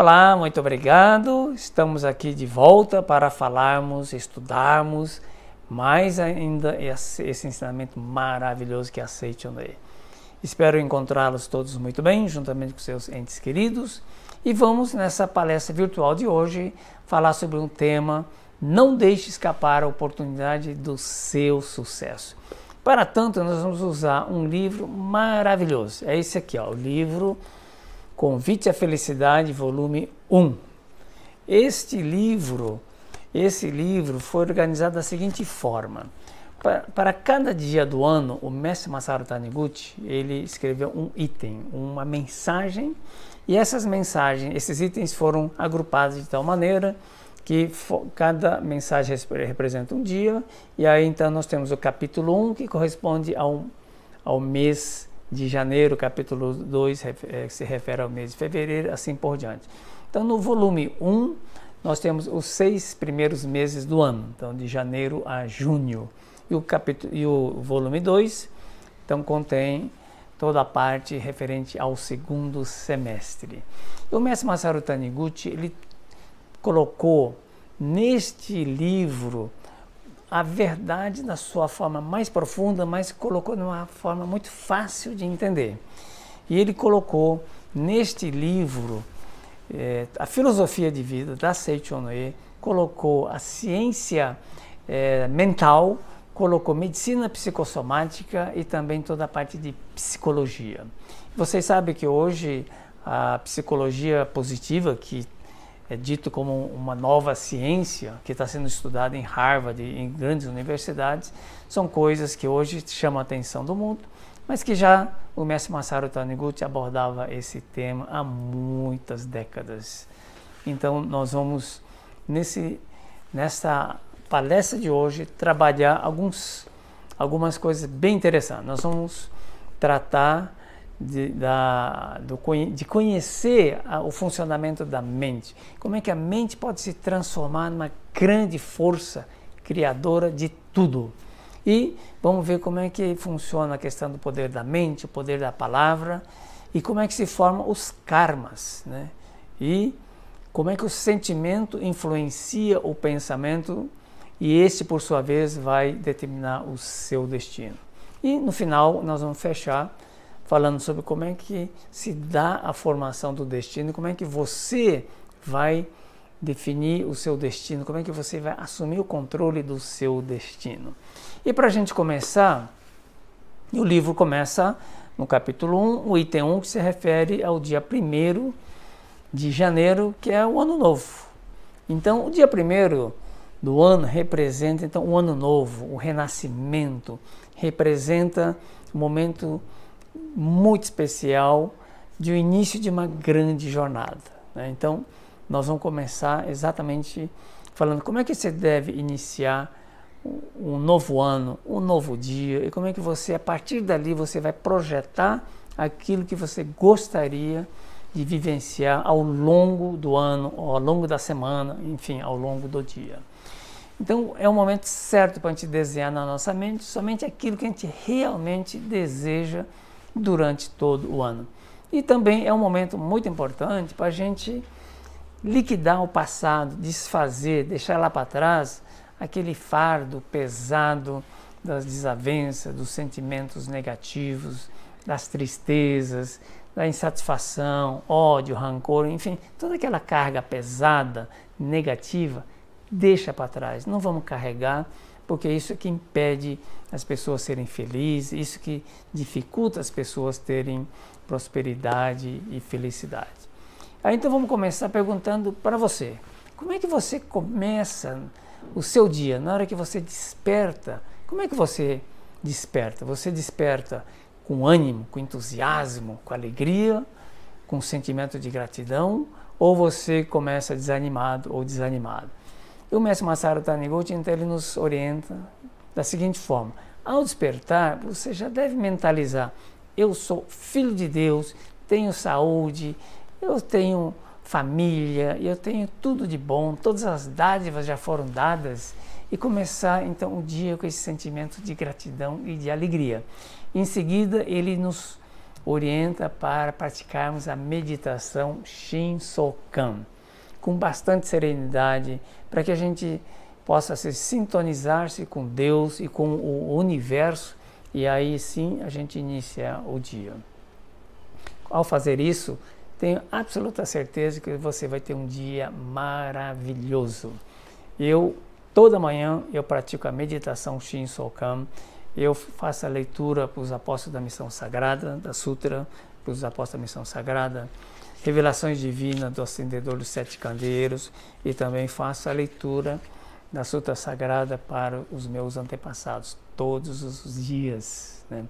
Olá, muito obrigado. Estamos aqui de volta para falarmos, estudarmos mais ainda esse, esse ensinamento maravilhoso que é aceite Espero encontrá-los todos muito bem, juntamente com seus entes queridos. E vamos nessa palestra virtual de hoje falar sobre um tema: não deixe escapar a oportunidade do seu sucesso. Para tanto, nós vamos usar um livro maravilhoso. É esse aqui, ó, o livro Convite à Felicidade, volume 1. Este livro, esse livro foi organizado da seguinte forma. Para, para cada dia do ano, o mestre Masaru Taniguchi, ele escreveu um item, uma mensagem, e essas mensagens, esses itens foram agrupados de tal maneira que cada mensagem representa um dia, e aí então nós temos o capítulo 1 que corresponde ao ao mês de janeiro, capítulo 2, eh, que se refere ao mês de fevereiro, assim por diante. Então, no volume 1, um, nós temos os seis primeiros meses do ano, então de janeiro a junho. E o, capítulo, e o volume 2, então contém toda a parte referente ao segundo semestre. E o mestre Masaru Taniguchi, ele colocou neste livro a verdade na sua forma mais profunda, mas colocou numa forma muito fácil de entender. E ele colocou neste livro é, a filosofia de vida da Seichonoe, colocou a ciência é, mental, colocou medicina psicossomática e também toda a parte de psicologia. Vocês sabem que hoje a psicologia positiva, que é dito como uma nova ciência que está sendo estudada em Harvard e em grandes universidades, são coisas que hoje chamam a atenção do mundo, mas que já o mestre Masaru Taniguchi abordava esse tema há muitas décadas. Então nós vamos nesse nessa palestra de hoje trabalhar alguns algumas coisas bem interessantes. Nós vamos tratar de, da, do, de conhecer a, o funcionamento da mente. Como é que a mente pode se transformar numa grande força criadora de tudo. E vamos ver como é que funciona a questão do poder da mente, o poder da palavra e como é que se formam os karmas, né? E como é que o sentimento influencia o pensamento e este, por sua vez, vai determinar o seu destino. E no final, nós vamos fechar falando sobre como é que se dá a formação do destino, como é que você vai definir o seu destino, como é que você vai assumir o controle do seu destino. E para a gente começar, o livro começa no capítulo 1, o item 1 que se refere ao dia 1 de janeiro, que é o ano novo. Então, o dia 1 do ano representa então o ano novo, o renascimento, representa o momento muito especial de o um início de uma grande jornada. Né? Então, nós vamos começar exatamente falando como é que você deve iniciar um novo ano, um novo dia e como é que você, a partir dali, você vai projetar aquilo que você gostaria de vivenciar ao longo do ano, ao longo da semana, enfim, ao longo do dia. Então, é o momento certo para a gente desenhar na nossa mente somente aquilo que a gente realmente deseja durante todo o ano. E também é um momento muito importante para a gente liquidar o passado, desfazer, deixar lá para trás aquele fardo pesado das desavenças, dos sentimentos negativos, das tristezas, da insatisfação, ódio, rancor, enfim, toda aquela carga pesada, negativa, deixa para trás. Não vamos carregar porque é isso é que impede as pessoas serem felizes, isso que dificulta as pessoas terem prosperidade e felicidade. Aí então vamos começar perguntando para você, como é que você começa o seu dia, na hora que você desperta, como é que você desperta? Você desperta com ânimo, com entusiasmo, com alegria, com sentimento de gratidão, ou você começa desanimado ou desanimado? E o mestre Masaru Taniguchi, então, ele nos orienta da seguinte forma. Ao despertar, você já deve mentalizar: eu sou filho de Deus, tenho saúde, eu tenho família, eu tenho tudo de bom, todas as dádivas já foram dadas. E começar então o dia com esse sentimento de gratidão e de alegria. Em seguida, ele nos orienta para praticarmos a meditação Shin Sokan com bastante serenidade, para que a gente possa se sintonizar-se com Deus e com o universo e aí sim a gente inicia o dia. Ao fazer isso, tenho absoluta certeza que você vai ter um dia maravilhoso. Eu toda manhã eu pratico a meditação Shin Sokan, eu faço a leitura para os apóstolos da missão sagrada, da sutra, para os apóstolos da missão sagrada. Revelações Divinas do Acendedor dos Sete Candeiros e também faço a leitura da Sutra Sagrada para os meus antepassados todos os dias. Né?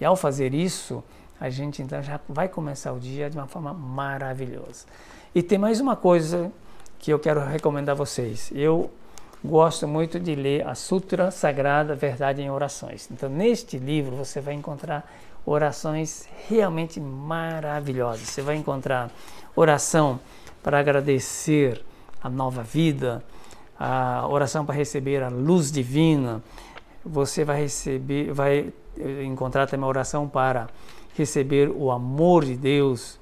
E ao fazer isso, a gente então já vai começar o dia de uma forma maravilhosa. E tem mais uma coisa que eu quero recomendar a vocês. Eu gosto muito de ler a Sutra Sagrada Verdade em Orações. Então, neste livro você vai encontrar orações realmente maravilhosas. Você vai encontrar oração para agradecer a nova vida, a oração para receber a luz divina. Você vai receber, vai eh, encontrar também oração para receber o amor de Deus,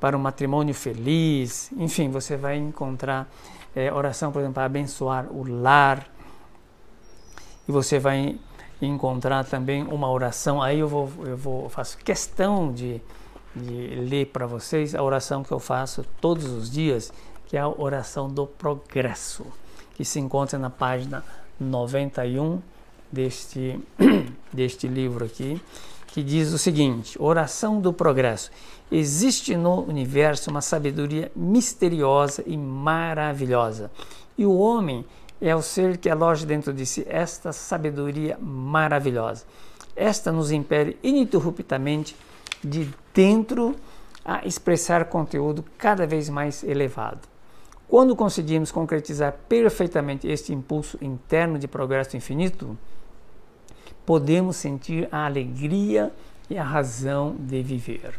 para um matrimônio feliz. Enfim, você vai encontrar é, oração, por exemplo, para abençoar o lar. E você vai encontrar também uma oração. Aí eu vou, eu vou faço questão de, de ler para vocês a oração que eu faço todos os dias, que é a oração do progresso, que se encontra na página 91 deste, deste livro aqui, que diz o seguinte: Oração do Progresso. Existe no universo uma sabedoria misteriosa e maravilhosa, e o homem é o ser que aloja dentro de si esta sabedoria maravilhosa. Esta nos impede ininterruptamente de dentro a expressar conteúdo cada vez mais elevado. Quando conseguimos concretizar perfeitamente este impulso interno de progresso infinito, podemos sentir a alegria e a razão de viver.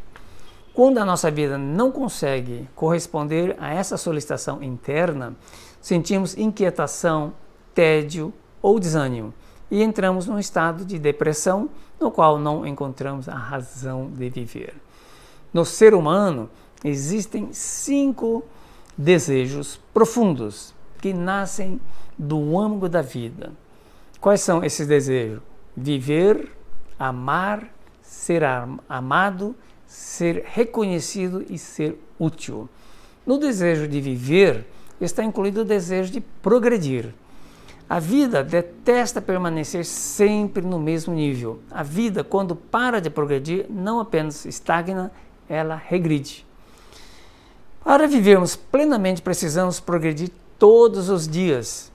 Quando a nossa vida não consegue corresponder a essa solicitação interna, sentimos inquietação, tédio ou desânimo e entramos num estado de depressão no qual não encontramos a razão de viver. No ser humano existem cinco desejos profundos que nascem do âmago da vida. Quais são esses desejos? Viver, amar, ser amado, ser reconhecido e ser útil. No desejo de viver, está incluído o desejo de progredir. A vida detesta permanecer sempre no mesmo nível. A vida, quando para de progredir, não apenas estagna, ela regride. Para vivermos plenamente, precisamos progredir todos os dias.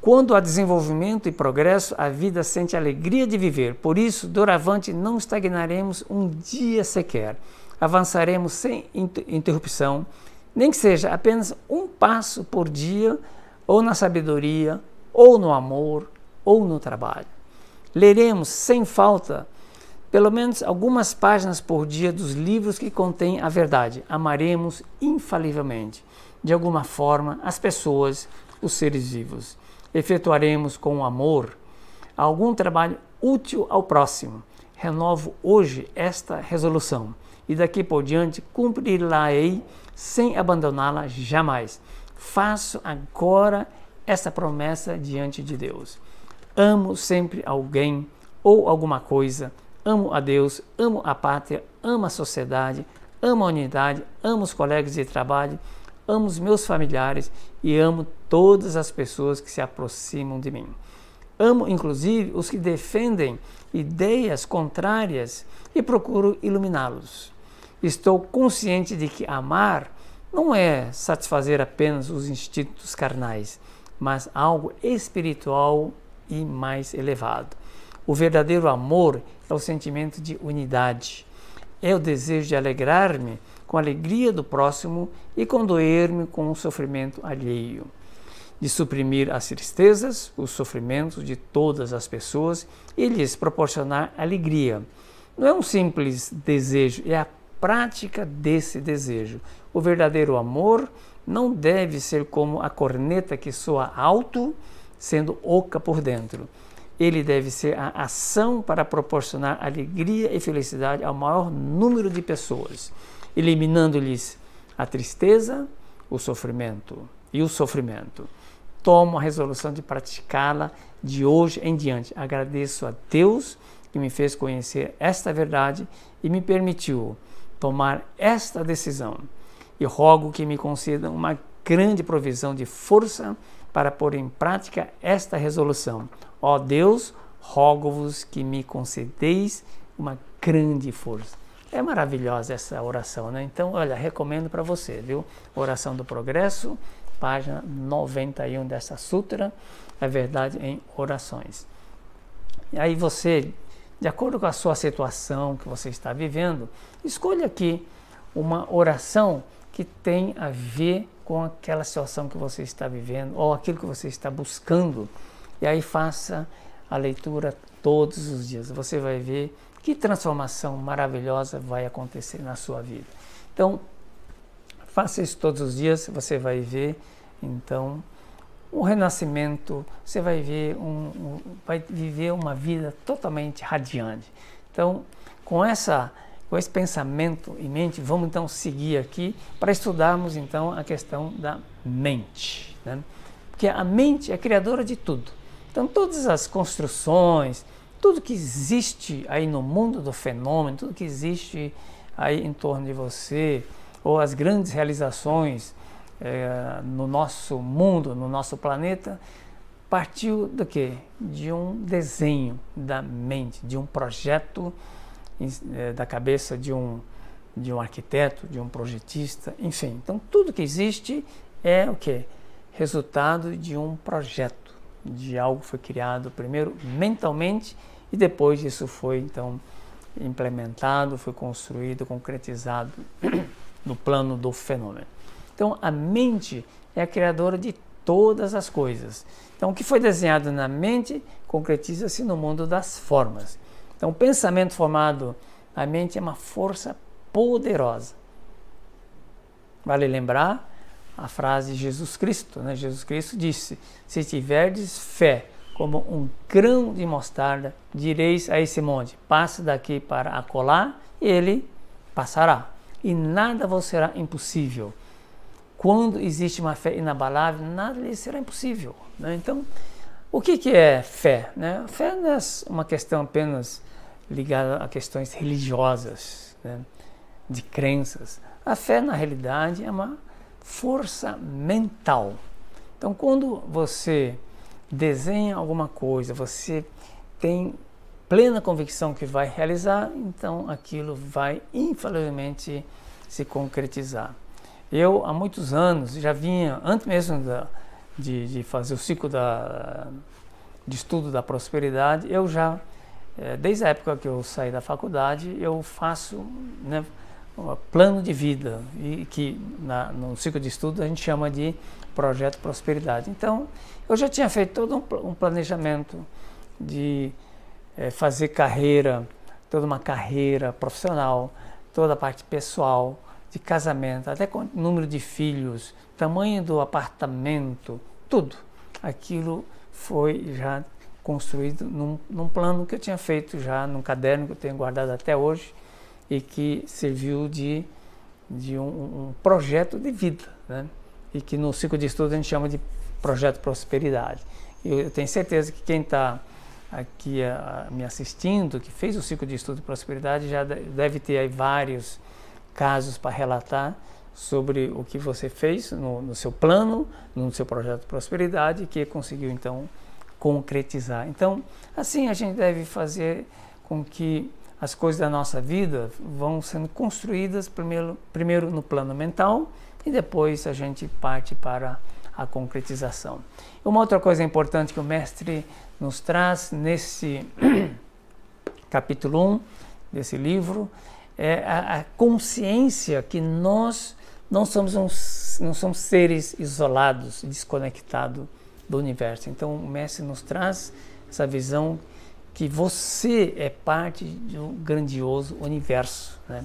Quando há desenvolvimento e progresso, a vida sente alegria de viver. Por isso, doravante, não estagnaremos um dia sequer. Avançaremos sem interrupção nem que seja apenas um passo por dia, ou na sabedoria, ou no amor, ou no trabalho. Leremos sem falta pelo menos algumas páginas por dia dos livros que contêm a verdade. Amaremos infalivelmente, de alguma forma, as pessoas, os seres vivos. Efetuaremos com amor algum trabalho útil ao próximo. Renovo hoje esta resolução e daqui por diante cumpri-la-ei sem abandoná-la jamais. Faço agora essa promessa diante de Deus. Amo sempre alguém ou alguma coisa. Amo a Deus, amo a pátria, amo a sociedade, amo a unidade, amo os colegas de trabalho, amo os meus familiares e amo todas as pessoas que se aproximam de mim. Amo, inclusive, os que defendem ideias contrárias e procuro iluminá-los estou consciente de que amar não é satisfazer apenas os instintos carnais, mas algo espiritual e mais elevado. O verdadeiro amor é o sentimento de unidade, é o desejo de alegrar-me com a alegria do próximo e condoer-me com o sofrimento alheio, de suprimir as tristezas, os sofrimentos de todas as pessoas e lhes proporcionar alegria. Não é um simples desejo, é a prática desse desejo. O verdadeiro amor não deve ser como a corneta que soa alto, sendo oca por dentro. Ele deve ser a ação para proporcionar alegria e felicidade ao maior número de pessoas, eliminando-lhes a tristeza, o sofrimento e o sofrimento. Tomo a resolução de praticá-la de hoje em diante. Agradeço a Deus que me fez conhecer esta verdade e me permitiu tomar esta decisão e rogo que me concedam uma grande provisão de força para pôr em prática esta resolução. Ó Deus, rogo-vos que me concedeis uma grande força. É maravilhosa essa oração, né? Então, olha, recomendo para você, viu? Oração do Progresso, página 91 dessa sutra, é verdade em orações. E aí você de acordo com a sua situação que você está vivendo, escolha aqui uma oração que tem a ver com aquela situação que você está vivendo ou aquilo que você está buscando. E aí faça a leitura todos os dias. Você vai ver que transformação maravilhosa vai acontecer na sua vida. Então, faça isso todos os dias, você vai ver então um renascimento, você vai ver um, um, vai viver uma vida totalmente radiante. Então, com essa com esse pensamento em mente, vamos então seguir aqui para estudarmos então a questão da mente, né? Porque a mente é criadora de tudo. Então, todas as construções, tudo que existe aí no mundo do fenômeno, tudo que existe aí em torno de você, ou as grandes realizações é, no nosso mundo, no nosso planeta, partiu do quê? De um desenho da mente, de um projeto é, da cabeça de um, de um arquiteto, de um projetista, enfim. Então tudo que existe é o quê? Resultado de um projeto, de algo que foi criado primeiro mentalmente e depois isso foi então implementado, foi construído, concretizado no plano do fenômeno. Então, a mente é a criadora de todas as coisas. Então, o que foi desenhado na mente concretiza-se no mundo das formas. Então, o pensamento formado na mente é uma força poderosa. Vale lembrar a frase de Jesus Cristo. Né? Jesus Cristo disse: Se tiverdes fé como um grão de mostarda, direis a esse monte: passe daqui para acolá, e ele passará. E nada vos será impossível quando existe uma fé inabalável, nada lhe será impossível. Né? Então, o que, que é fé? Né? Fé não é uma questão apenas ligada a questões religiosas, né? de crenças. A fé, na realidade, é uma força mental. Então, quando você desenha alguma coisa, você tem plena convicção que vai realizar, então aquilo vai infalivelmente se concretizar eu há muitos anos já vinha, antes mesmo da, de, de, fazer o ciclo da, de estudo da prosperidade, eu já, eh, desde a época que eu saí da faculdade, eu faço né, um plano de vida, e que na, no ciclo de estudo a gente chama de projeto prosperidade. Então, eu já tinha feito todo um, um planejamento de é, fazer carreira, toda uma carreira profissional, toda a parte pessoal, de casamento, até com número de filhos, tamanho do apartamento, tudo. Aquilo foi já construído num, num, plano que eu tinha feito já, num caderno que eu tenho guardado até hoje e que serviu de, de um, um projeto de vida, né? E que no ciclo de estudo a gente chama de projeto prosperidade. Eu, tenho certeza que quem está aqui a, a, me assistindo, que fez o ciclo de estudo de prosperidade, já deve ter aí vários casos para relatar sobre o que você fez no, no, seu plano, no seu projeto de prosperidade, que conseguiu então concretizar. Então, assim a gente deve fazer com que as coisas da nossa vida vão sendo construídas primeiro, primeiro no plano mental e depois a gente parte para a concretização. Uma outra coisa importante que o mestre nos traz nesse capítulo 1 um desse livro é, a, a, consciência que nós não somos, uns, não somos seres isolados, desconectados do universo. Então o Mestre nos traz essa visão que você é parte de um grandioso universo, né?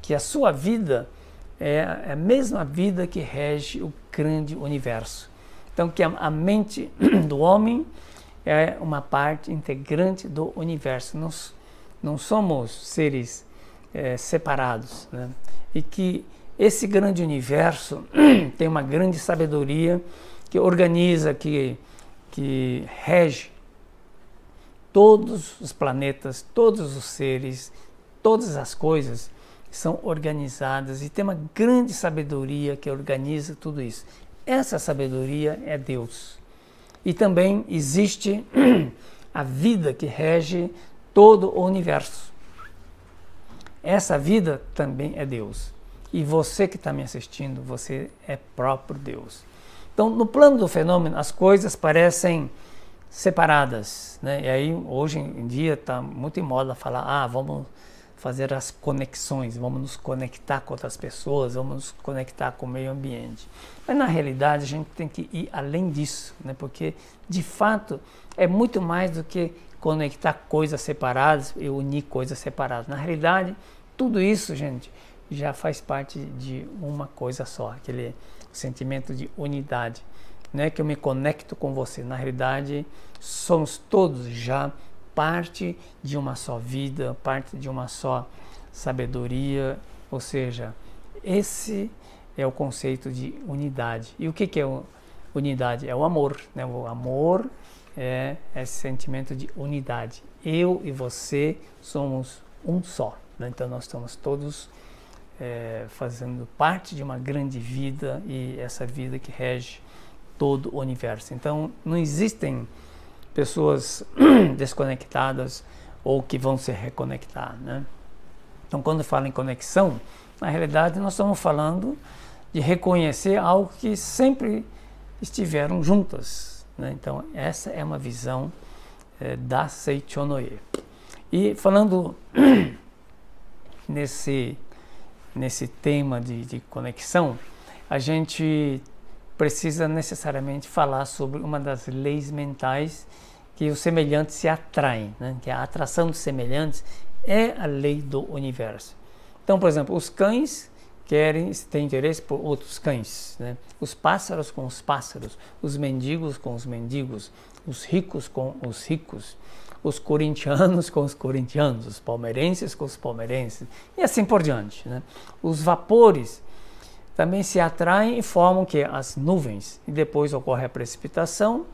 que a sua vida é a é mesma vida que rege o grande universo. Então que a, a mente do homem é uma parte integrante do universo. Nós não somos seres é, separados. Né? E que esse grande universo tem uma grande sabedoria que organiza, que, que rege todos os planetas, todos os seres, todas as coisas são organizadas e tem uma grande sabedoria que organiza tudo isso. Essa sabedoria é Deus. E também existe a vida que rege todo o universo. Essa vida também é Deus. E você que está me assistindo, você é próprio Deus. Então, no plano do fenômeno, as coisas parecem separadas. Né? E aí, hoje em dia, está muito em moda falar: ah, vamos fazer as conexões, vamos nos conectar com outras pessoas, vamos nos conectar com o meio ambiente. Mas na realidade a gente tem que ir além disso, né? porque de fato é muito mais do que conectar coisas separadas e unir coisas separadas. Na realidade, tudo isso, gente, já faz parte de uma coisa só, aquele sentimento de unidade. Não é que eu me conecto com você, na realidade, somos todos já parte de uma só vida, parte de uma só sabedoria, ou seja, esse é o conceito de unidade. E o que, que é unidade? É o amor, né? o amor é esse sentimento de unidade. Eu e você somos um só. Né? Então nós estamos todos é, fazendo parte de uma grande vida e essa vida que rege todo o universo. Então não existem pessoas desconectadas ou que vão se reconectar. Né? Então quando fala em conexão, na realidade nós estamos falando de reconhecer algo que sempre estiveram juntas, né? Então, essa é uma visão é, da Seichonoye. E falando nesse, nesse tema de, de conexão, a gente precisa necessariamente falar sobre uma das leis mentais que os semelhantes se atraem, né? que a atração dos semelhantes é a lei do universo. Então, por exemplo, os cães querem têm interesse por outros cães, né? os pássaros com os pássaros, os mendigos com os mendigos, os ricos com os ricos, os corintianos com os corintianos, os palmeirenses com os palmeirenses e assim por diante. Né? Os vapores também se atraem e formam que as nuvens e depois ocorre a precipitação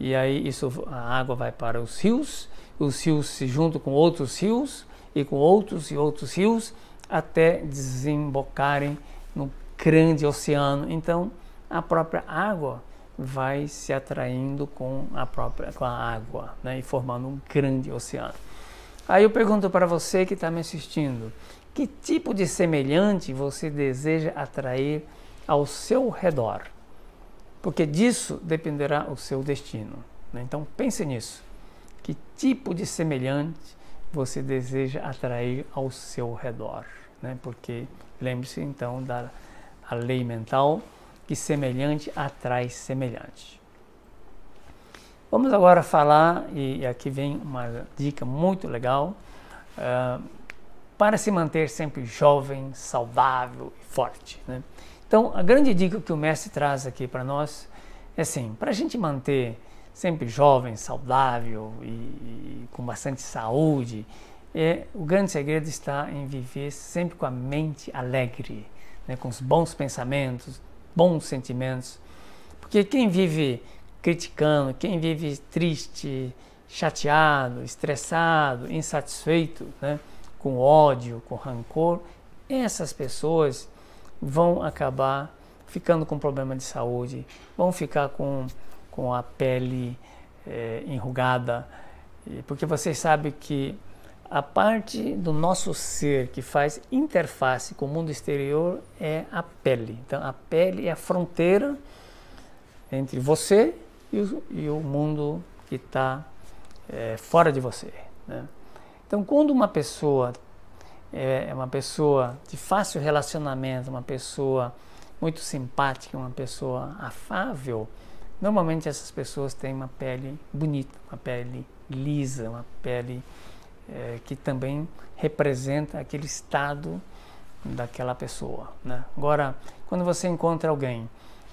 e aí isso a água vai para os rios, os rios se juntam com outros rios e com outros e outros rios até desembocarem no grande oceano. Então, a própria água vai se atraindo com a própria com a água, né, e formando um grande oceano. Aí eu pergunto para você que está me assistindo, que tipo de semelhante você deseja atrair ao seu redor? Porque disso dependerá o seu destino. Né? Então pense nisso. Que tipo de semelhante você deseja atrair ao seu redor, né? Porque lembre-se então da a lei mental que semelhante atrai semelhante. Vamos agora falar e, aqui vem uma dica muito legal uh, para se manter sempre jovem, saudável e forte, né? Então a grande dica que o mestre traz aqui para nós é assim, para a gente manter sempre jovem, saudável e, e com bastante saúde, é, o grande segredo está em viver sempre com a mente alegre, né, com os bons pensamentos, bons sentimentos. Porque quem vive criticando, quem vive triste, chateado, estressado, insatisfeito, né, com ódio, com rancor, essas pessoas vão acabar ficando com problema de saúde, vão ficar com com a pele é, enrugada, porque vocês sabem que a parte do nosso ser que faz interface com o mundo exterior é a pele. Então, a pele é a fronteira entre você e o, e o mundo que está é, eh, fora de você. Né? Então, quando uma pessoa eh, é uma pessoa de fácil relacionamento, uma pessoa muito simpática, uma pessoa afável, Normalmente essas pessoas têm uma pele bonita, uma pele lisa, uma pele é, que também representa aquele estado daquela pessoa. Né? Agora, quando você encontra alguém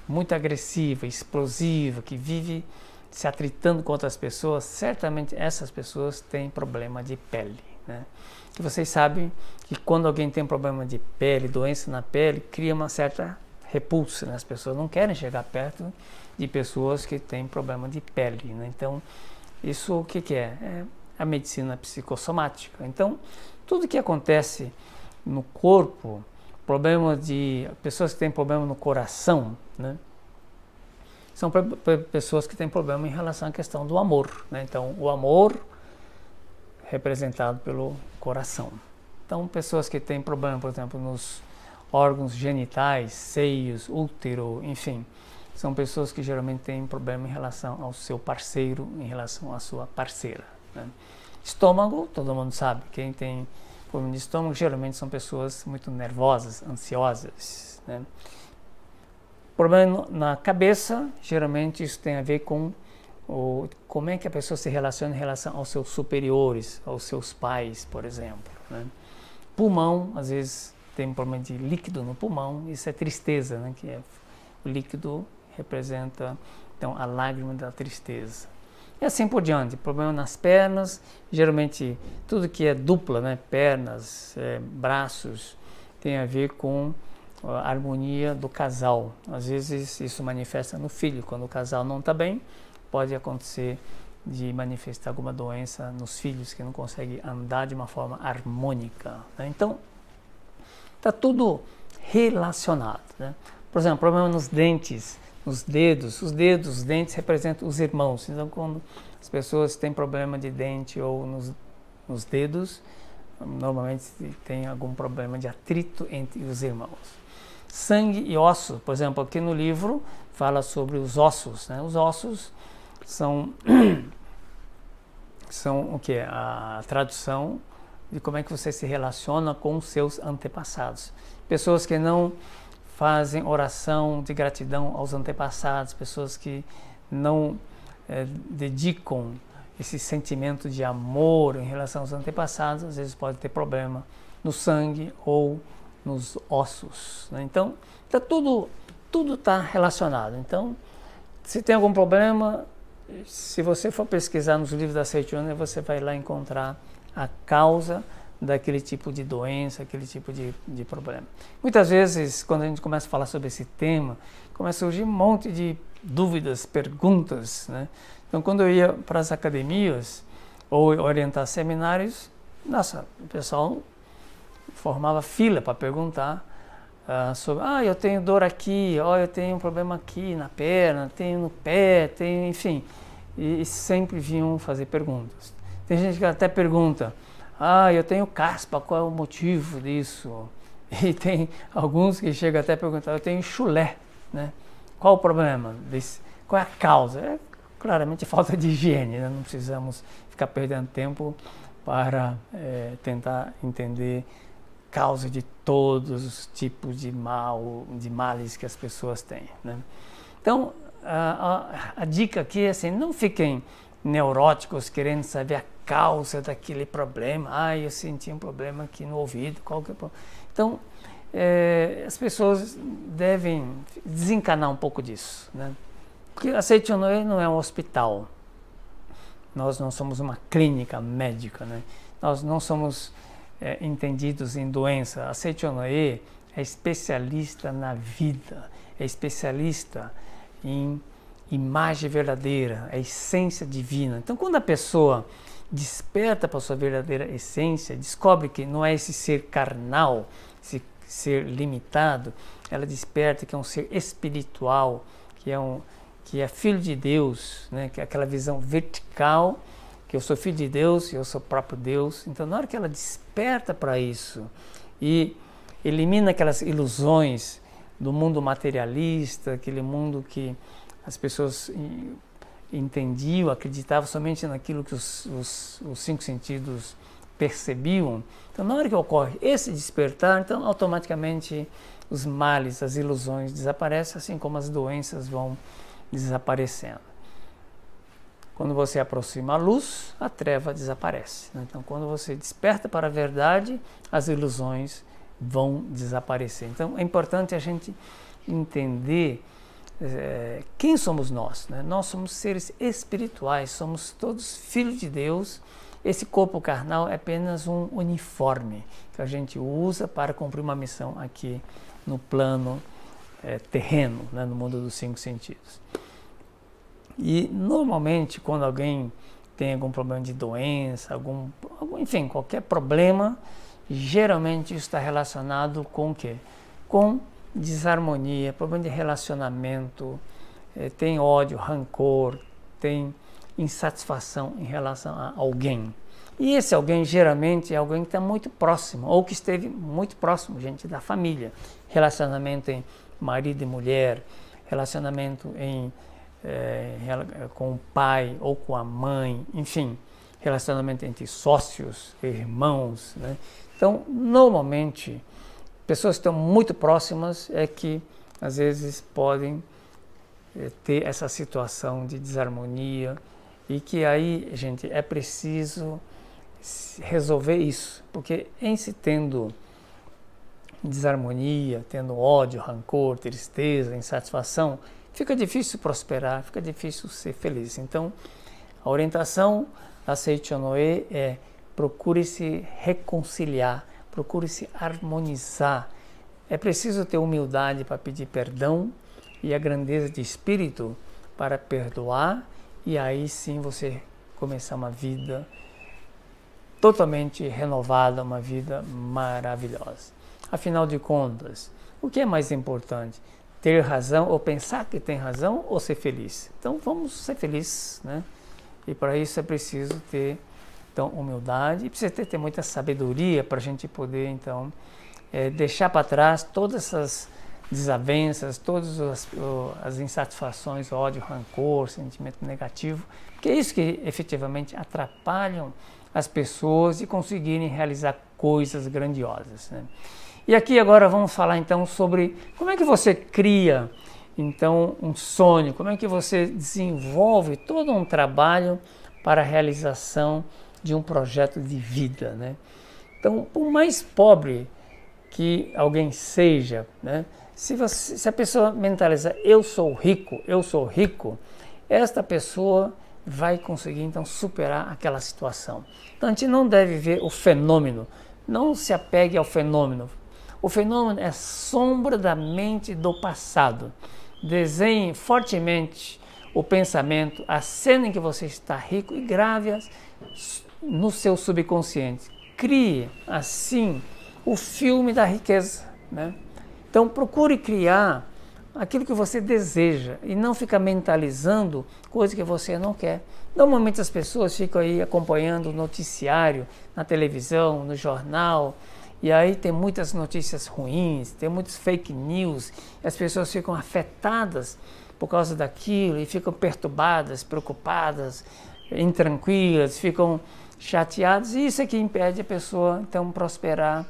muito agressiva, explosiva, que vive se atritando com outras pessoas, certamente essas pessoas têm problema de pele. Né? vocês sabem que quando alguém tem problema de pele, doença na pele, cria uma certa repulsa, né? as pessoas não querem chegar perto de pessoas que têm problema de pele. Né? Então, isso o que, que é? É a medicina psicossomática. Então, tudo que acontece no corpo, problema de pessoas que têm problema no coração, né? são pessoas que têm problema em relação à questão do amor. Né? Então, o amor representado pelo coração. Então, pessoas que têm problema, por exemplo, nos órgãos genitais, seios, útero, enfim, são pessoas que geralmente têm problema em relação ao seu parceiro, em relação à sua parceira. Né? Estômago, todo mundo sabe, quem tem problema de estômago geralmente são pessoas muito nervosas, ansiosas. Né? Problema na cabeça, geralmente isso tem a ver com o, como é que a pessoa se relaciona em relação aos seus superiores, aos seus pais, por exemplo. Né? Pulmão, às vezes tem um problema de líquido no pulmão, isso é tristeza, né? que é o líquido representa então a lágrima da tristeza. E assim por diante, problema nas pernas, geralmente tudo que é dupla, né? pernas, é, braços, tem a ver com a harmonia do casal. Às vezes isso manifesta no filho, quando o casal não está bem, pode acontecer de manifestar alguma doença nos filhos que não conseguem andar de uma forma harmônica. Né? Então, está tudo relacionado. Né? Por exemplo, problema nos dentes os dedos. Os dedos, os dentes representam os irmãos. Então, quando as pessoas têm problema de dente ou nos, nos dedos, normalmente tem algum problema de atrito entre os irmãos. Sangue e osso, por exemplo, aqui no livro fala sobre os ossos. Né? Os ossos são, são o que? A tradução de como é que você se relaciona com os seus antepassados. Pessoas que não fazem oração de gratidão aos antepassados, pessoas que não é, dedicam esse sentimento de amor em relação aos antepassados, às vezes pode ter problema no sangue ou nos ossos. Né? Então, tá tudo tudo está relacionado. Então, se tem algum problema, se você for pesquisar nos livros da Seitione, você vai lá encontrar a causa daquele tipo de doença, aquele tipo de, de problema. Muitas vezes, quando a gente começa a falar sobre esse tema, começa a surgir um monte de dúvidas, perguntas. Né? Então, quando eu ia para as academias ou orientar seminários, nossa, o pessoal formava fila para perguntar uh, sobre, ah, eu tenho dor aqui, ó, oh, eu tenho um problema aqui na perna, tenho no pé, tenho, enfim. E, e sempre vinham fazer perguntas. Tem gente que até pergunta, ah, eu tenho caspa, qual é o motivo disso? E tem alguns que chegam até a perguntar, eu tenho chulé, né? Qual o problema desse? Qual é a causa? É claramente falta de higiene, né? não precisamos ficar perdendo tempo para é, tentar entender causa de todos os tipos de mal, de males que as pessoas têm, né? Então, a, a, a dica aqui é assim, não fiquem neuróticos querendo saber a causa daquele problema. Ah, eu senti um problema aqui no ouvido, qual que é o problema? Então, é, as pessoas devem desencanar um pouco disso, né? Porque a Seichonoe não é um hospital. Nós não somos uma clínica médica, né? Nós não somos é, entendidos em doença. A Seichonoe é especialista na vida, é especialista em imagem verdadeira, a essência divina. Então, quando a pessoa desperta para a sua verdadeira essência, descobre que não é esse ser carnal, esse ser limitado, ela desperta que é um ser espiritual, que é um que é filho de Deus, né? Que é aquela visão vertical, que eu sou filho de Deus e eu sou próprio Deus. Então, na hora que ela desperta para isso e elimina aquelas ilusões do mundo materialista, aquele mundo que as pessoas entendiam, acreditavam somente naquilo que os, os, os cinco sentidos percebiam. Então, na hora que ocorre esse despertar, então automaticamente os males, as ilusões desaparecem, assim como as doenças vão desaparecendo. Quando você aproxima a luz, a treva desaparece. Né? Então, quando você desperta para a verdade, as ilusões vão desaparecer. Então, é importante a gente entender eh, quem somos nós? Né? Nós somos seres espirituais, somos todos filhos de Deus. Esse corpo carnal é apenas um uniforme que a gente usa para cumprir uma missão aqui no plano é, terreno, né? no mundo dos cinco sentidos. E normalmente, quando alguém tem algum problema de doença, algum, algum enfim, qualquer problema, geralmente está relacionado com o quê? Com desarmonia, problema de relacionamento, eh, tem ódio, rancor, tem insatisfação em relação a alguém. E esse alguém geralmente é alguém que está muito próximo, ou que esteve muito próximo, gente, da família. Relacionamento em marido e mulher, relacionamento em, eh, eh, com o pai ou com a mãe, enfim, relacionamento entre sócios, irmãos. Né? Então, normalmente, pessoas que estão muito próximas é que às vezes podem é, ter essa situação de desarmonia e que aí, gente, é preciso resolver isso, porque em se tendo desarmonia, tendo ódio, rancor, tristeza, insatisfação, fica difícil prosperar, fica difícil ser feliz. Então, a orientação da Seichonoe é procure se reconciliar procure se harmonizar. É preciso ter humildade para pedir perdão e a grandeza de espírito para perdoar e aí sim você começar uma vida totalmente renovada, uma vida maravilhosa. Afinal de contas, o que é mais importante? Ter razão ou pensar que tem razão ou ser feliz? Então vamos ser felizes, né? E para isso é preciso ter então, humildade. E precisa ter, ter muita sabedoria para a gente poder, então, é, deixar para trás todas essas desavenças, todas as, as, insatisfações, ódio, rancor, sentimento negativo, que é isso que efetivamente atrapalham as pessoas de conseguirem realizar coisas grandiosas. Né? E aqui agora vamos falar então sobre como é que você cria então um sonho, como é que você desenvolve todo um trabalho para a realização de um projeto de vida. Né? Então, por mais pobre que alguém seja, né? se, você, se a pessoa mentaliza eu sou rico, eu sou rico, esta pessoa vai conseguir então superar aquela situação. Então a gente não deve ver o fenômeno, não se apegue ao fenômeno. O fenômeno é sombra da mente do passado. Desenhe fortemente o pensamento, a cena em que você está rico e grave no seu subconsciente. Crie, assim, o filme da riqueza. Né? Então, procure criar aquilo que você deseja e não ficar mentalizando coisa que você não quer. Normalmente as pessoas ficam aí acompanhando o noticiário na televisão, no jornal, e aí tem muitas notícias ruins, tem muitos fake news, as pessoas ficam afetadas por causa daquilo e ficam perturbadas, preocupadas, intranquilas, ficam chateados, e isso é que impede a pessoa então prosperar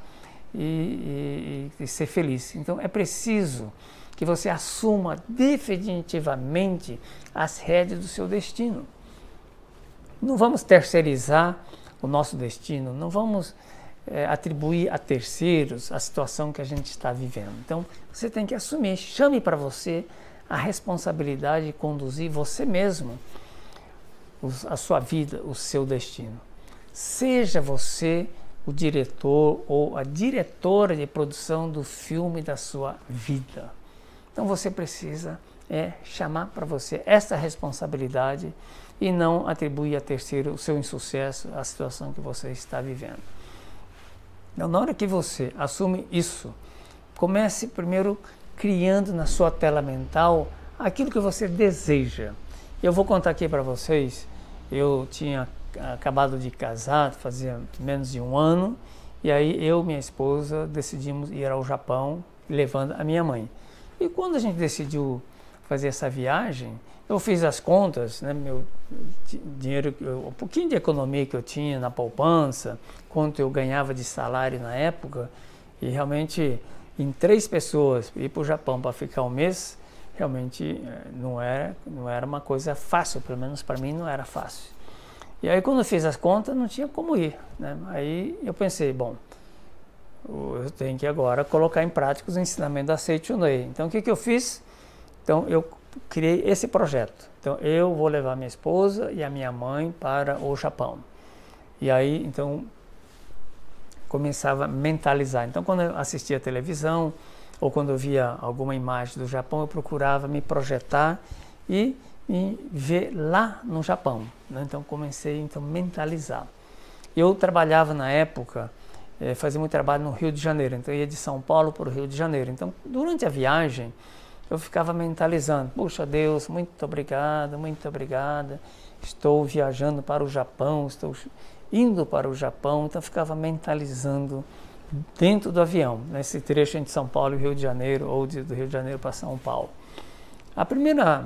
e, e, e ser feliz. Então é preciso que você assuma definitivamente as rédeas do seu destino. Não vamos terceirizar o nosso destino, não vamos é, atribuir a terceiros a situação que a gente está vivendo. Então você tem que assumir, chame para você a responsabilidade de conduzir você mesmo a sua vida, o seu destino. Seja você o diretor ou a diretora de produção do filme da sua vida. Então você precisa é chamar para você essa responsabilidade e não atribuir a terceiro o seu insucesso, a situação que você está vivendo. Então, na hora que você assume isso, comece primeiro criando na sua tela mental aquilo que você deseja. Eu vou contar aqui para vocês, eu tinha acabado de casar, fazia menos de um ano, e aí eu e minha esposa decidimos ir ao Japão levando a minha mãe. E quando a gente decidiu fazer essa viagem, eu fiz as contas, né, meu dinheiro, o um pouquinho de economia que eu tinha na poupança, quanto eu ganhava de salário na época, e realmente em três pessoas ir para o Japão para ficar um mês, realmente eh, não era, não era uma coisa fácil, pelo menos para mim não era fácil. E aí quando eu fiz as contas, não tinha como ir. Né? Aí eu pensei, bom, eu tenho que agora colocar em prática os ensinamentos da Seichunei. Então o que, que eu fiz? Então eu criei esse projeto. Então eu vou levar minha esposa e a minha mãe para o Japão. E aí então começava a mentalizar. Então quando eu assistia televisão ou quando eu via alguma imagem do Japão, eu procurava me projetar e e ver lá no Japão. Né? Então comecei então mentalizar. Eu trabalhava na época, eh, fazia muito trabalho no Rio de Janeiro, então ia de São Paulo para o Rio de Janeiro. Então durante a viagem eu ficava mentalizando: puxa Deus, muito obrigado, muito obrigada. Estou viajando para o Japão, estou indo para o Japão, então ficava mentalizando dentro do avião, nesse né? trecho entre São Paulo e Rio de Janeiro, ou de, do Rio de Janeiro para São Paulo. A primeira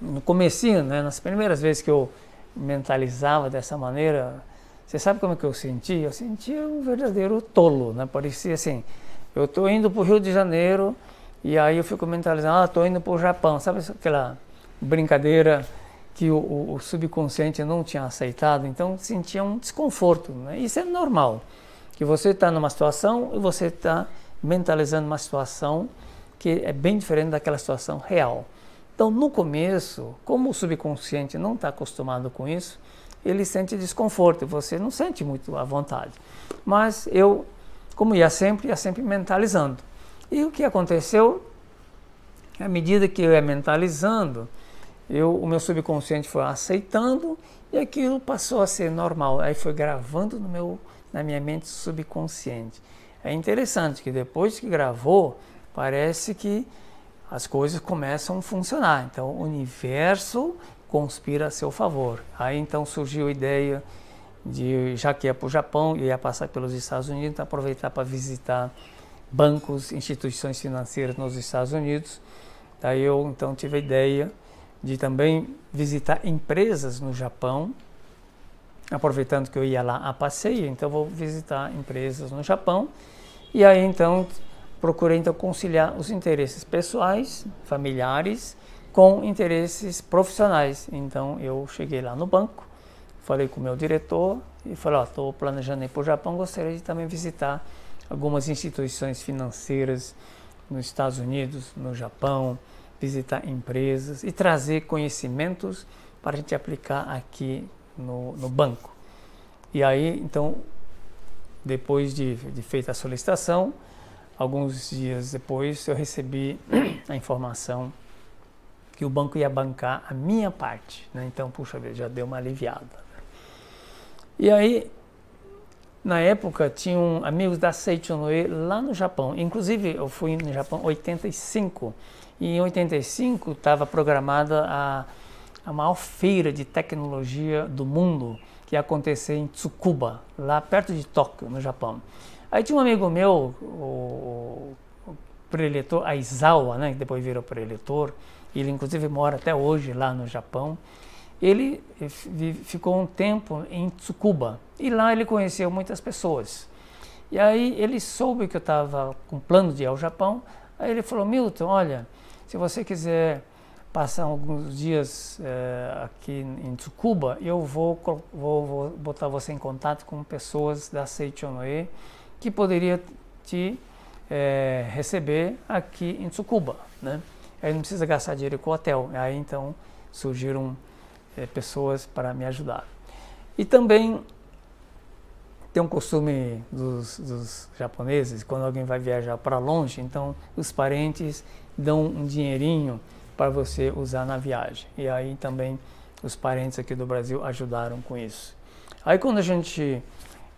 no comecinho, né, nas primeiras vezes que eu mentalizava dessa maneira, você sabe como é que eu senti? Eu sentia um verdadeiro tolo, né? Parecia assim, eu estou indo para o Rio de Janeiro e aí eu fico mentalizando, ah, estou indo para o Japão. Sabe aquela brincadeira que o, o, o, subconsciente não tinha aceitado? Então sentia um desconforto, né? Isso é normal, que você está numa situação e você está mentalizando uma situação que é bem diferente daquela situação real. Então, no começo, como o subconsciente não está acostumado com isso, ele sente desconforto, você não sente muito à vontade. Mas eu, como ia sempre, ia sempre mentalizando. E o que aconteceu? À medida que eu ia mentalizando, eu, o meu subconsciente foi aceitando e aquilo passou a ser normal. Aí foi gravando no meu, na minha mente subconsciente. É interessante que depois que gravou, parece que as coisas começam a funcionar. Então, o universo conspira a seu favor. Aí então surgiu a ideia de, já que ia é para o Japão, ia passar pelos Estados Unidos, então aproveitar para visitar bancos, instituições financeiras nos Estados Unidos. Daí eu então tive a ideia de também visitar empresas no Japão, aproveitando que eu ia lá a passeio, então vou visitar empresas no Japão. E aí então procurando então conciliar os interesses pessoais, familiares, com interesses profissionais. Então eu cheguei lá no banco, falei com o meu diretor e falei: estou planejando ir para o Japão, gostaria de também visitar algumas instituições financeiras nos Estados Unidos, no Japão, visitar empresas e trazer conhecimentos para a gente aplicar aqui no, no banco. E aí, então, depois de, de feita a solicitação, Alguns dias depois eu recebi a informação que o banco ia bancar a minha parte. Né? Então, puxa vida, já deu uma aliviada. Né? E aí, na época, tinham amigos da Seichonoe lá no Japão. Inclusive, eu fui no Japão em 85. E em 85 estava programada a, a maior feira de tecnologia do mundo, que ia acontecer em Tsukuba, lá perto de Tóquio, no Japão. Aí tinha um amigo meu, o, o preletor, Aizawa, né, que depois virou preletor, ele inclusive mora até hoje lá no Japão. Ele ficou um tempo em Tsukuba e lá ele conheceu muitas pessoas. E aí ele soube que eu estava com plano de ir ao Japão. Aí ele falou: Milton, olha, se você quiser passar alguns dias é, aqui em Tsukuba, eu vou, vou, vou, botar você em contato com pessoas da Seichonoe que poderia te é, receber aqui em Tsukuba, né? Aí não precisa gastar dinheiro com o hotel. Aí então surgiram é, pessoas para me ajudar. E também tem um costume dos, dos japoneses, quando alguém vai viajar para longe, então os parentes dão um dinheirinho para você usar na viagem. E aí também os parentes aqui do Brasil ajudaram com isso. Aí quando a gente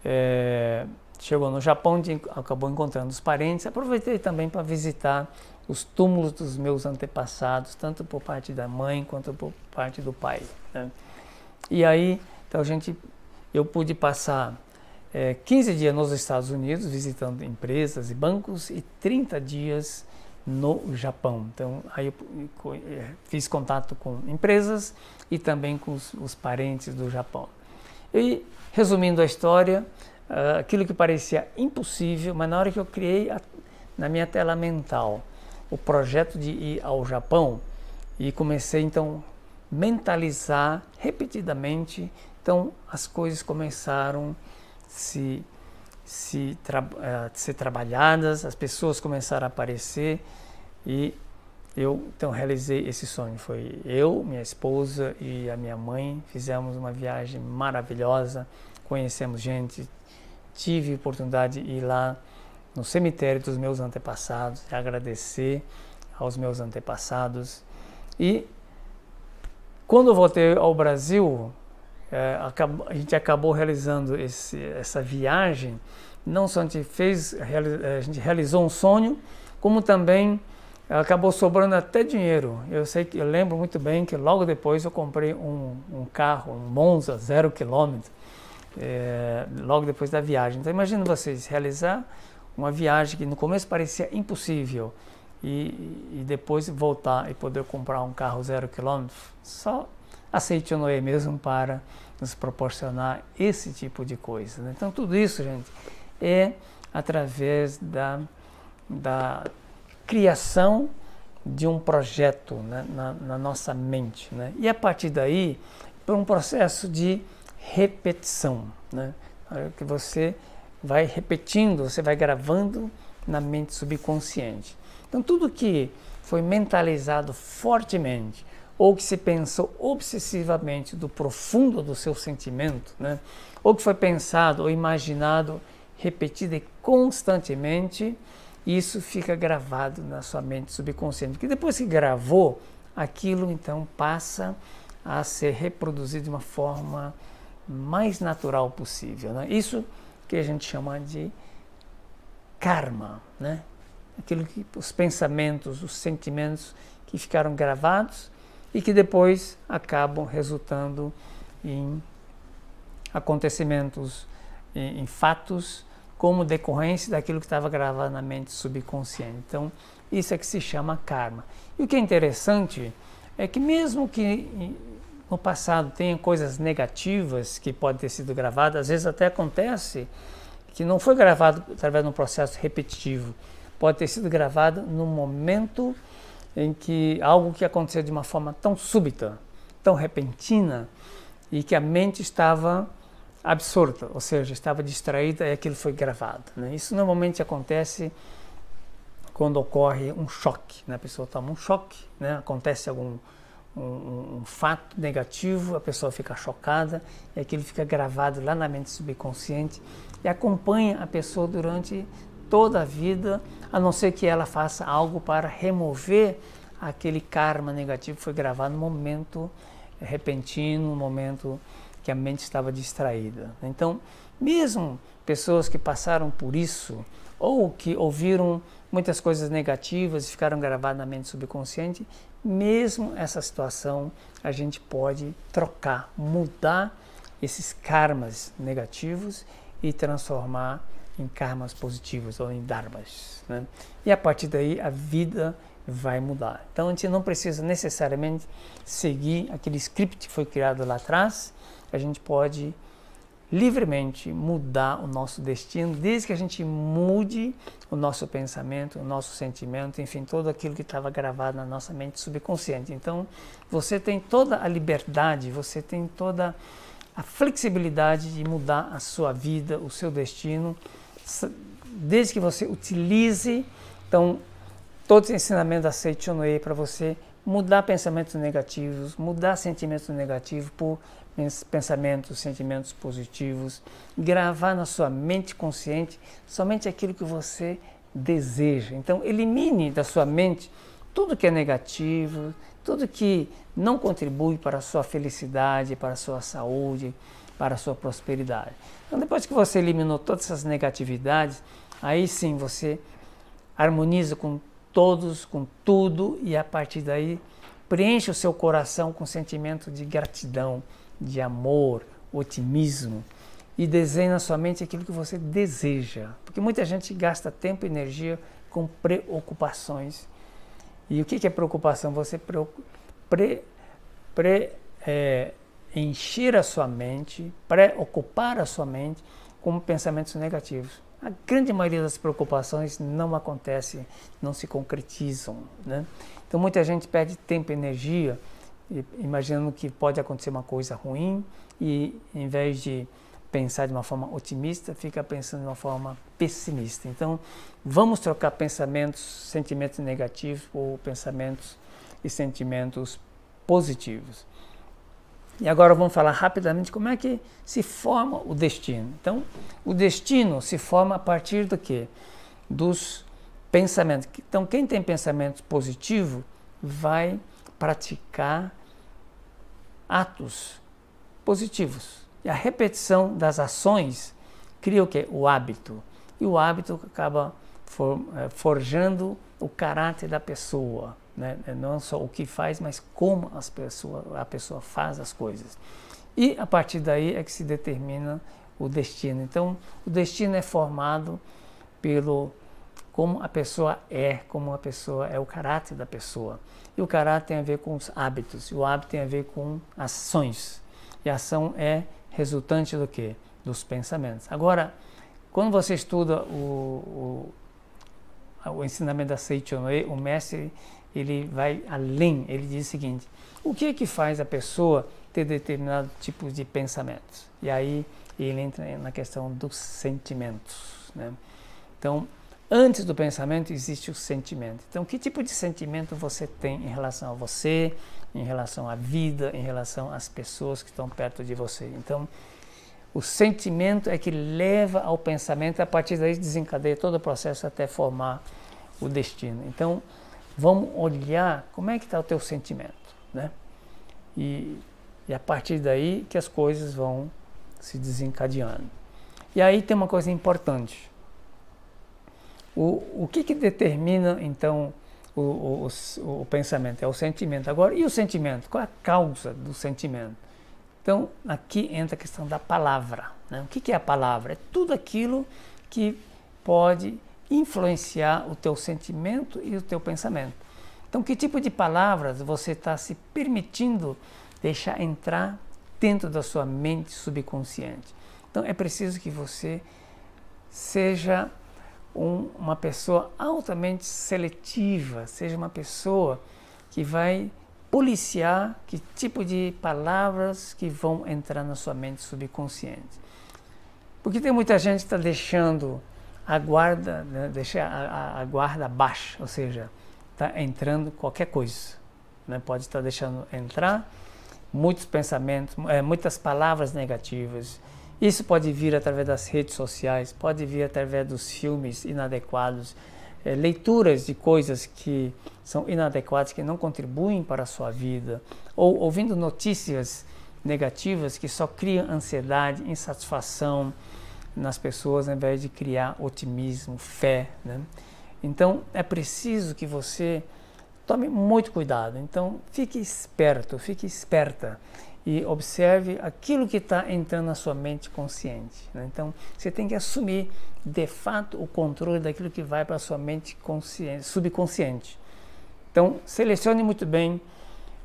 é, Chegou no Japão, acabou encontrando os parentes. Aproveitei também para visitar os túmulos dos meus antepassados, tanto por parte da mãe quanto por parte do pai. Né? E aí, então a gente, eu pude passar é, 15 dias nos Estados Unidos visitando empresas e bancos e 30 dias no Japão. Então aí eu é, fiz contato com empresas e também com os, os parentes do Japão. E resumindo a história, uh, aquilo que parecia impossível, mas na hora que eu criei a, na minha tela mental o projeto de ir ao Japão e comecei então mentalizar repetidamente, então as coisas começaram se se tra, uh, ser trabalhadas, as pessoas começaram a aparecer e eu então realizei esse sonho. Foi eu, minha esposa e a minha mãe fizemos uma viagem maravilhosa conhecemos gente. Tive oportunidade de ir lá no cemitério dos meus antepassados, agradecer aos meus antepassados. E quando voltei ao Brasil, eh, a gente acabou realizando esse, essa viagem. Não só a gente fez, eh, a gente realizou um sonho, como também acabou sobrando até dinheiro. Eu sei que eu lembro muito bem que logo depois eu comprei um, um carro, um Monza zero quilômetro, é, logo depois da viagem. Então imagina vocês realizar uma viagem que no começo parecia impossível e, e depois voltar e poder comprar um carro zero quilômetro, só aceite o Noé mesmo para nos proporcionar esse tipo de coisa. Né? Então tudo isso, gente, é através da, da criação de um projeto né? na, na, nossa mente. Né? E a partir daí, por um processo de repetição. Né? Que você vai repetindo, você vai gravando na mente subconsciente. Então, tudo que foi mentalizado fortemente ou que se pensou obsessivamente do profundo do seu sentimento, né? ou que foi pensado ou imaginado repetido e constantemente, isso fica gravado na sua mente subconsciente. Que depois que gravou, aquilo então passa a ser reproduzido de uma forma mais natural possível. Né? Isso que a gente chama de karma, né? aquilo que os pensamentos, os sentimentos que ficaram gravados e que depois acabam resultando em acontecimentos, em, em fatos, como decorrência daquilo que estava gravado na mente subconsciente. Então, isso é que se chama karma. E o que é interessante é que mesmo que no passado tenha coisas negativas que podem ter sido gravadas, às vezes até acontece que não foi gravado através de um processo repetitivo, pode ter sido gravado no momento em que algo que aconteceu de uma forma tão súbita, tão repentina, e que a mente estava absorta, ou seja, estava distraída e aquilo foi gravado. Né? Isso normalmente acontece quando ocorre um choque, né? a pessoa toma um choque, né? acontece algum um, um, fato negativo, a pessoa fica chocada e aquilo fica gravado lá na mente subconsciente e acompanha a pessoa durante toda a vida, a não ser que ela faça algo para remover aquele karma negativo que foi gravado no momento repentino, no momento que a mente estava distraída. Então, mesmo pessoas que passaram por isso, ou que ouviram muitas coisas negativas e ficaram gravadas na mente subconsciente, mesmo essa situação a gente pode trocar, mudar esses karmas negativos e transformar em karmas positivos ou em dharmas. Né? E a partir daí a vida vai mudar. Então a gente não precisa necessariamente seguir aquele script que foi criado lá atrás, a gente pode livremente mudar o nosso destino, desde que a gente mude o nosso pensamento, o nosso sentimento, enfim, todo aquilo que estava gravado na nossa mente subconsciente. Então, você tem toda a liberdade, você tem toda a flexibilidade de mudar a sua vida, o seu destino, desde que você utilize então todos os ensinamentos da Seichonoe para você mudar pensamentos negativos, mudar sentimentos negativos por pensamentos, sentimentos positivos, gravar na sua mente consciente somente aquilo que você deseja. Então, elimine da sua mente tudo que é negativo, tudo que não contribui para a sua felicidade, para a sua saúde, para a sua prosperidade. Então, depois que você eliminou todas essas negatividades, aí sim você harmoniza com todos, com tudo e a partir daí preenche o seu coração com sentimento de gratidão, de amor, otimismo e desenhe na sua mente aquilo que você deseja. Porque muita gente gasta tempo e energia com preocupações. E o que é preocupação? Você pre, pre, é, encher a sua mente, preocupar a sua mente com pensamentos negativos. A grande maioria das preocupações não acontece, não se concretizam. Né? Então muita gente perde tempo e energia imaginando que pode acontecer uma coisa ruim e em vez de pensar de uma forma otimista, fica pensando de uma forma pessimista. Então, vamos trocar pensamentos, sentimentos negativos por pensamentos e sentimentos positivos. E agora vamos falar rapidamente como é que se forma o destino. Então, o destino se forma a partir do quê? Dos pensamentos. Então, quem tem pensamento positivo vai praticar atos positivos. E a repetição das ações cria o que? O hábito. E o hábito acaba eh, forjando o caráter da pessoa. Né? Eh, não só o que faz, mas como as pessoa, a pessoa faz as coisas. E a partir daí é que se determina o destino. Então, o destino é formado pelo como a pessoa é, como a pessoa é o caráter da pessoa. E o caráter tem a ver com os hábitos, e o hábito tem a ver com ações. E a ação é resultante do quê? Dos pensamentos. Agora, quando você estuda o, o, o ensinamento da Seichonoe, o mestre ele vai além, ele diz o seguinte: o que é que faz a pessoa ter determinado tipo de pensamentos? E aí ele entra na questão dos sentimentos. Né? Então, Antes do pensamento existe o sentimento. Então, que tipo de sentimento você tem em relação a você, em relação à vida, em relação às pessoas que estão perto de você? Então, o sentimento é que leva ao pensamento, a partir daí desencadeia todo o processo até formar o destino. Então, vamos olhar como é que está o teu sentimento, né? E, e a partir daí que as coisas vão se desencadeando. E aí tem uma coisa importante o, o que, que determina, então, o, o, o, pensamento? É o sentimento. Agora, e o sentimento? Qual é a causa do sentimento? Então, aqui entra a questão da palavra. Né? O que, que é a palavra? É tudo aquilo que pode influenciar o teu sentimento e o teu pensamento. Então, que tipo de palavras você está se permitindo deixar entrar dentro da sua mente subconsciente? Então, é preciso que você seja um, uma pessoa altamente seletiva, seja uma pessoa que vai policiar que tipo de palavras que vão entrar na sua mente subconsciente. Porque tem muita gente que está deixando a guarda, né, a, a, guarda baixa, ou seja, está entrando qualquer coisa. Né? Pode estar tá deixando entrar muitos pensamentos, é, muitas palavras negativas, isso pode vir através das redes sociais, pode vir através dos filmes inadequados, é, leituras de coisas que são inadequadas, que não contribuem para a sua vida, ou ouvindo notícias negativas que só criam ansiedade, insatisfação nas pessoas, ao invés de criar otimismo, fé. Né? Então é preciso que você tome muito cuidado. Então fique esperto, fique esperta e observe aquilo que está entrando na sua mente consciente. Né? Então, você tem que assumir de fato o controle daquilo que vai para a sua mente subconsciente. Então, selecione muito bem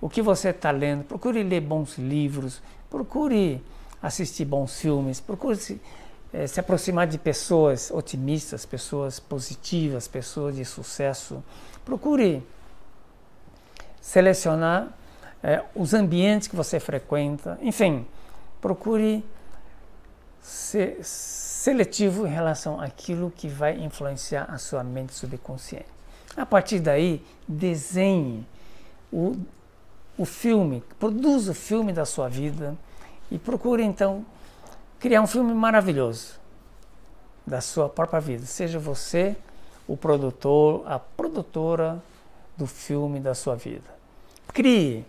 o que você está lendo, procure ler bons livros, procure assistir bons filmes, procure se, eh, se aproximar de pessoas otimistas, pessoas positivas, pessoas de sucesso. Procure selecionar é, os ambientes que você frequenta, enfim, procure ser seletivo em relação àquilo que vai influenciar a sua mente subconsciente. A partir daí, desenhe o, o filme, produza o filme da sua vida e procure então criar um filme maravilhoso da sua própria vida. Seja você o produtor, a produtora do filme da sua vida. Crie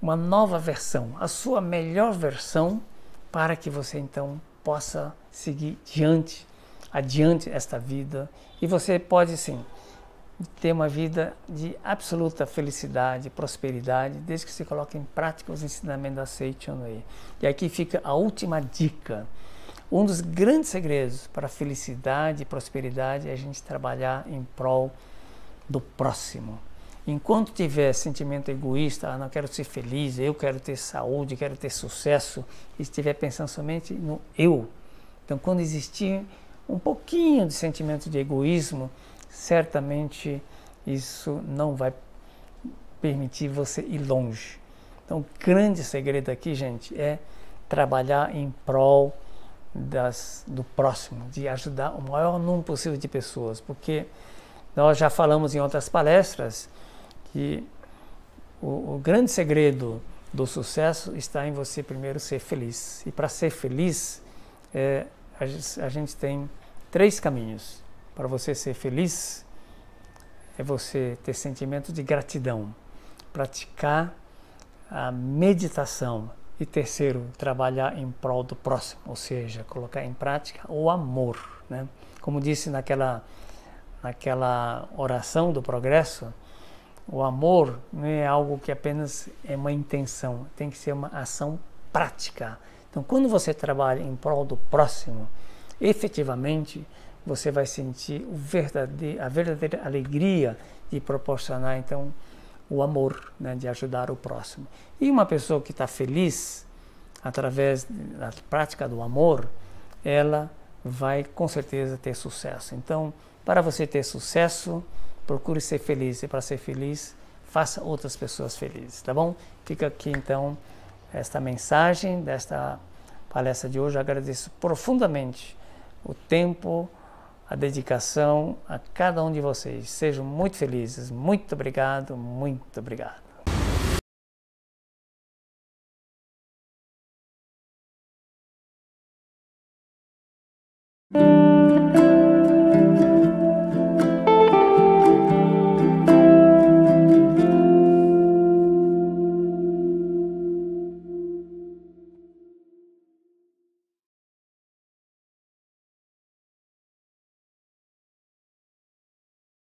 uma nova versão, a sua melhor versão, para que você então possa seguir diante, adiante esta vida. E você pode sim ter uma vida de absoluta felicidade, prosperidade, desde que se coloque em prática os ensinamentos da Seichonui. E aqui fica a última dica. Um dos grandes segredos para a felicidade e prosperidade é a gente trabalhar em prol do próximo. Enquanto tiver sentimento egoísta, ah, não quero ser feliz, eu quero ter saúde, quero ter sucesso, e estiver pensando somente no eu. Então, quando existir um pouquinho de sentimento de egoísmo, certamente isso não vai permitir você ir longe. Então, o grande segredo aqui, gente, é trabalhar em prol das, do próximo, de ajudar o maior número possível de pessoas, porque nós já falamos em outras palestras que o, o grande segredo do sucesso está em você primeiro ser feliz. E para ser feliz, é, a, a gente tem três caminhos. Para você ser feliz, é você ter sentimento de gratidão, praticar a meditação e terceiro, trabalhar em prol do próximo, ou seja, colocar em prática o amor, né? Como disse naquela naquela oração do progresso, o amor não é algo que apenas é uma intenção, tem que ser uma ação prática. Então, quando você trabalha em prol do próximo, efetivamente você vai sentir verdadeiro, a verdadeira alegria de proporcionar então o amor, né, de ajudar o próximo. E uma pessoa que está feliz através da prática do amor, ela vai com certeza ter sucesso. Então, para você ter sucesso, Procure ser feliz e para ser feliz, faça outras pessoas felizes, tá bom? Fica aqui então esta mensagem desta palestra de hoje. Eu agradeço profundamente o tempo, a dedicação a cada um de vocês. Sejam muito felizes. Muito obrigado, muito obrigado.